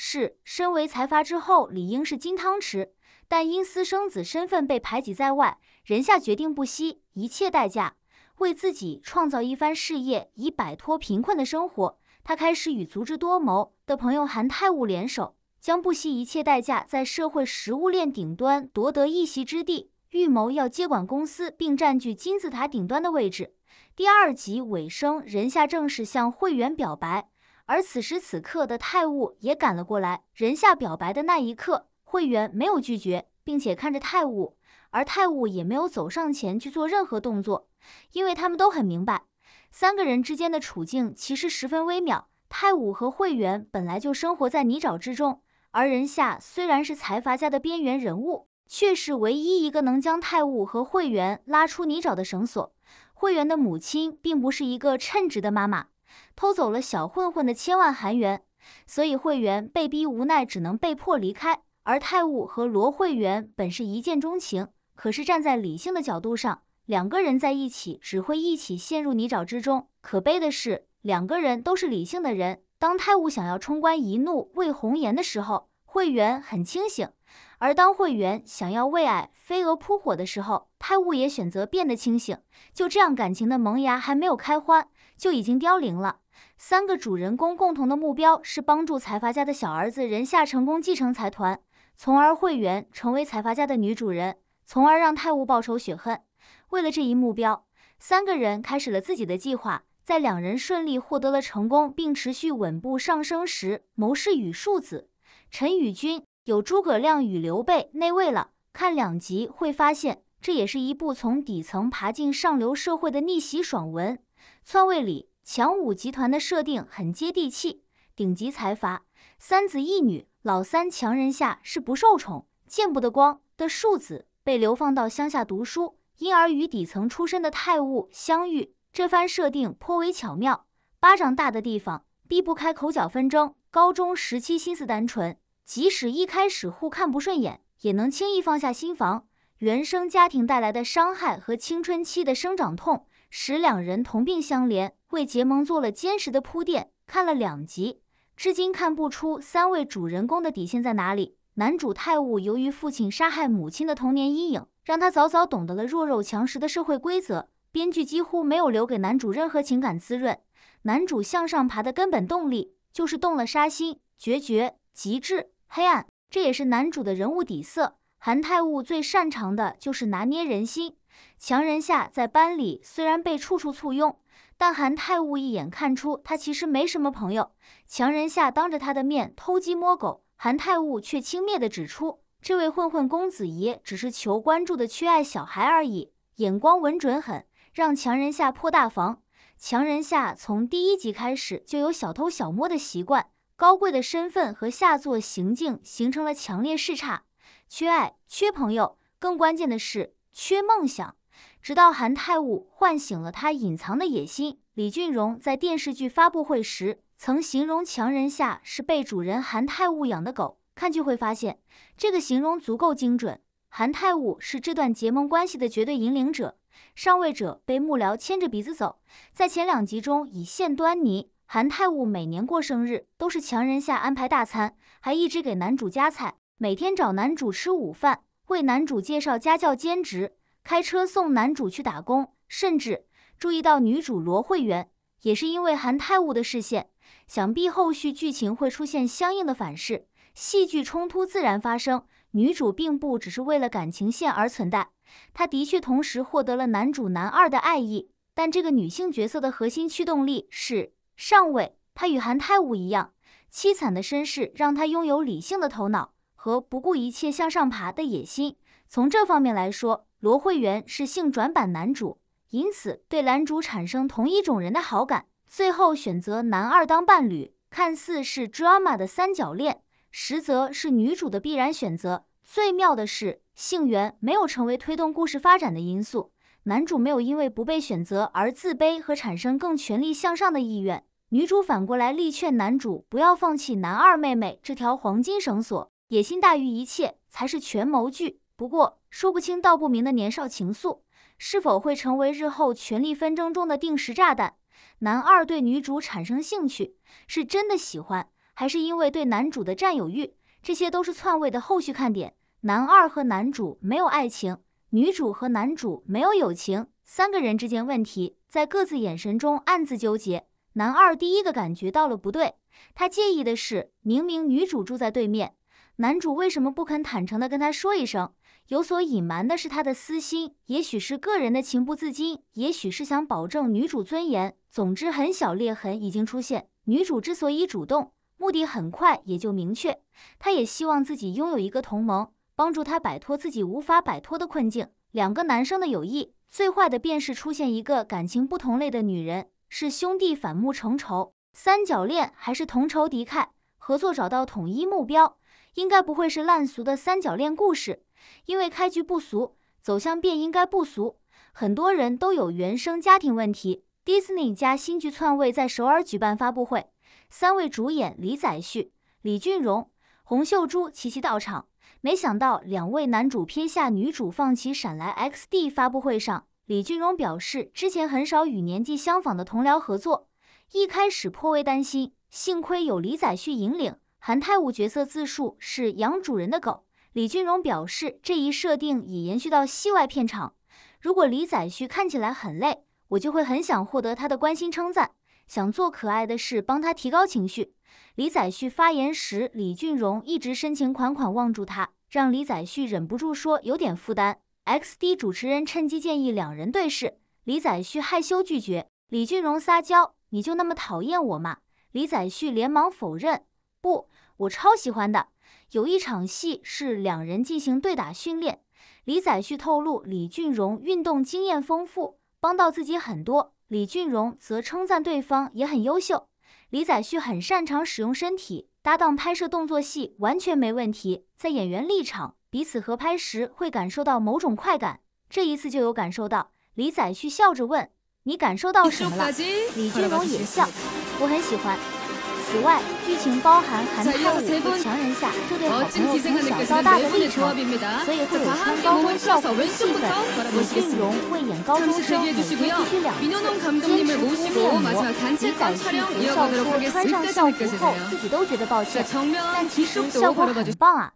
是身为财阀之后，理应是金汤匙，但因私生子身份被排挤在外。任夏决定不惜一切代价为自己创造一番事业，以摆脱贫困的生活。他开始与足智多谋的朋友韩泰悟联手，将不惜一切代价在社会食物链顶端夺得一席之地，预谋要接管公司并占据金字塔顶端的位置。第二集尾声，任夏正式向会员表白。而此时此刻的泰武也赶了过来，人夏表白的那一刻，会员没有拒绝，并且看着泰武，而泰武也没有走上前去做任何动作，因为他们都很明白，三个人之间的处境其实十分微妙。泰武和会员本来就生活在泥沼之中，而人夏虽然是财阀家的边缘人物，却是唯一一个能将泰武和会员拉出泥沼的绳索。会员的母亲并不是一个称职的妈妈。偷走了小混混的千万韩元，所以会员被逼无奈，只能被迫离开。而泰悟和罗会媛本是一见钟情，可是站在理性的角度上，两个人在一起只会一起陷入泥沼之中。可悲的是，两个人都是理性的人。当泰悟想要冲冠一怒为红颜的时候，会员很清醒；而当会员想要为爱飞蛾扑火的时候，泰悟也选择变得清醒。就这样，感情的萌芽还没有开花。就已经凋零了。三个主人公共同的目标是帮助财阀家的小儿子人下成功继承财团，从而会员成为财阀家的女主人，从而让泰晤报仇雪恨。为了这一目标，三个人开始了自己的计划。在两人顺利获得了成功并持续稳步上升时，谋士与庶子陈宇君有诸葛亮与刘备内卫了。看两集会发现，这也是一部从底层爬进上流社会的逆袭爽文。《篡位》里强武集团的设定很接地气，顶级财阀三子一女，老三强人下是不受宠、见不得光的庶子，被流放到乡下读书，因而与底层出身的太务相遇。这番设定颇为巧妙。巴掌大的地方避不开口角纷争。高中时期心思单纯，即使一开始互看不顺眼，也能轻易放下心防。原生家庭带来的伤害和青春期的生长痛。使两人同病相怜，为结盟做了坚实的铺垫。看了两集，至今看不出三位主人公的底线在哪里。男主泰悟由于父亲杀害母亲的童年阴影，让他早早懂得了弱肉强食的社会规则。编剧几乎没有留给男主任何情感滋润。男主向上爬的根本动力就是动了杀心，决绝、极致、黑暗，这也是男主的人物底色。韩泰悟最擅长的就是拿捏人心。强人夏在班里虽然被处处簇拥，但韩泰悟一眼看出他其实没什么朋友。强人夏当着他的面偷鸡摸狗，韩泰悟却轻蔑地指出，这位混混公子爷只是求关注的缺爱小孩而已。眼光稳准狠，让强人下破大防。强人夏从第一集开始就有小偷小摸的习惯，高贵的身份和下作行径形成了强烈视差。缺爱，缺朋友，更关键的是。缺梦想，直到韩泰武唤醒了他隐藏的野心。李俊荣在电视剧发布会时曾形容强人下是被主人韩泰武养的狗。看剧会发现，这个形容足够精准。韩泰武是这段结盟关系的绝对引领者，上位者被幕僚牵着鼻子走。在前两集中已现端倪。韩泰武每年过生日都是强人下安排大餐，还一直给男主夹菜，每天找男主吃午饭。为男主介绍家教兼职，开车送男主去打工，甚至注意到女主罗慧媛也是因为韩泰武的视线。想必后续剧情会出现相应的反噬，戏剧冲突自然发生。女主并不只是为了感情线而存在，她的确同时获得了男主男二的爱意，但这个女性角色的核心驱动力是上位。她与韩泰武一样，凄惨的身世让她拥有理性的头脑。和不顾一切向上爬的野心，从这方面来说，罗慧媛是性转版男主，因此对男主产生同一种人的好感，最后选择男二当伴侣，看似是 drama 的三角恋，实则是女主的必然选择。最妙的是，性缘没有成为推动故事发展的因素，男主没有因为不被选择而自卑和产生更全力向上的意愿，女主反过来力劝男主不要放弃男二妹妹这条黄金绳索。野心大于一切，才是权谋剧。不过说不清道不明的年少情愫，是否会成为日后权力纷争中的定时炸弹？男二对女主产生兴趣，是真的喜欢，还是因为对男主的占有欲？这些都是篡位的后续看点。男二和男主没有爱情，女主和男主没有友情，三个人之间问题在各自眼神中暗自纠结。男二第一个感觉到了不对，他介意的是，明明女主住在对面。男主为什么不肯坦诚地跟她说一声？有所隐瞒的是他的私心，也许是个人的情不自禁，也许是想保证女主尊严。总之，很小裂痕已经出现。女主之所以主动，目的很快也就明确。她也希望自己拥有一个同盟，帮助她摆脱自己无法摆脱的困境。两个男生的友谊，最坏的便是出现一个感情不同类的女人，是兄弟反目成仇，三角恋还是同仇敌忾，合作找到统一目标。应该不会是烂俗的三角恋故事，因为开局不俗，走向便应该不俗。很多人都有原生家庭问题。Disney 家新剧《篡位》在首尔举办发布会，三位主演李宰旭、李俊荣、洪秀珠齐齐到场。没想到两位男主撇下女主，放弃闪来 XD。发布会上，李俊荣表示之前很少与年纪相仿的同僚合作，一开始颇为担心，幸亏有李宰旭引领。韩泰武角色自述是养主人的狗。李俊荣表示，这一设定已延续到戏外片场。如果李宰旭看起来很累，我就会很想获得他的关心称赞，想做可爱的事帮他提高情绪。李宰旭发言时，李俊荣一直深情款款望住他，让李宰旭忍不住说有点负担。X D 主持人趁机建议两人对视，李宰旭害羞拒绝，李俊荣撒娇：“你就那么讨厌我吗？”李宰旭连忙否认。不，我超喜欢的。有一场戏是两人进行对打训练。李宰旭透露，李俊荣运动经验丰富，帮到自己很多。李俊荣则称赞对方也很优秀。李宰旭很擅长使用身体，搭档拍摄动作戏完全没问题。在演员立场，彼此合拍时会感受到某种快感。这一次就有感受到。李宰旭笑着问：“你感受到什么了？”李俊荣也笑：“我很喜欢。”此外，剧情包含《韩泰武和强人下》这对好朋友从小到大的历程，所以会有穿高跟校服的戏份。和俊荣为演高中生每天必须两次坚持敷面膜、早起学校说穿上校服后自己都觉得抱歉，但其实效果很棒啊。